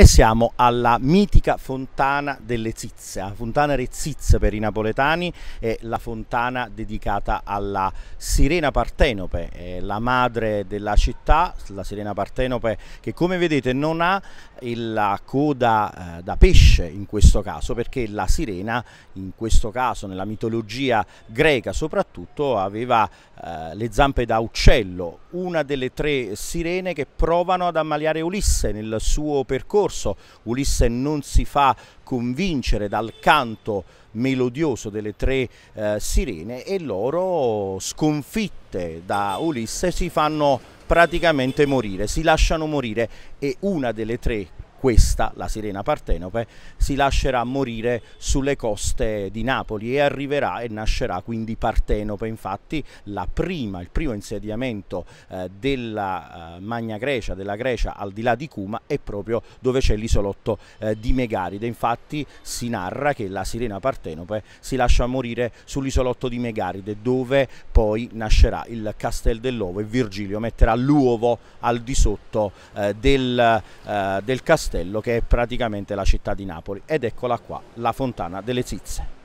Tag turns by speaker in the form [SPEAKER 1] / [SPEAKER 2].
[SPEAKER 1] E siamo alla mitica fontana delle Zizze, la fontana Rezzizze per i napoletani, è la fontana dedicata alla Sirena Partenope, la madre della città, la Sirena Partenope che come vedete non ha la coda eh, da pesce in questo caso, perché la sirena in questo caso nella mitologia greca soprattutto aveva eh, le zampe da uccello, una delle tre sirene che provano ad ammaliare Ulisse nel suo percorso. Ulisse non si fa convincere dal canto melodioso delle tre eh, sirene e loro, sconfitte da Ulisse, si fanno praticamente morire, si lasciano morire e una delle tre questa, la Sirena Partenope, si lascerà morire sulle coste di Napoli e arriverà e nascerà quindi Partenope. Infatti prima, il primo insediamento eh, della eh, Magna Grecia, della Grecia al di là di Cuma, è proprio dove c'è l'isolotto eh, di Megaride. Infatti si narra che la Sirena Partenope si lascia morire sull'isolotto di Megaride, dove poi nascerà il Castel dell'Ovo e Virgilio metterà l'uovo al di sotto eh, del, eh, del castello Castello che è praticamente la città di Napoli ed eccola qua, la fontana delle Zizze.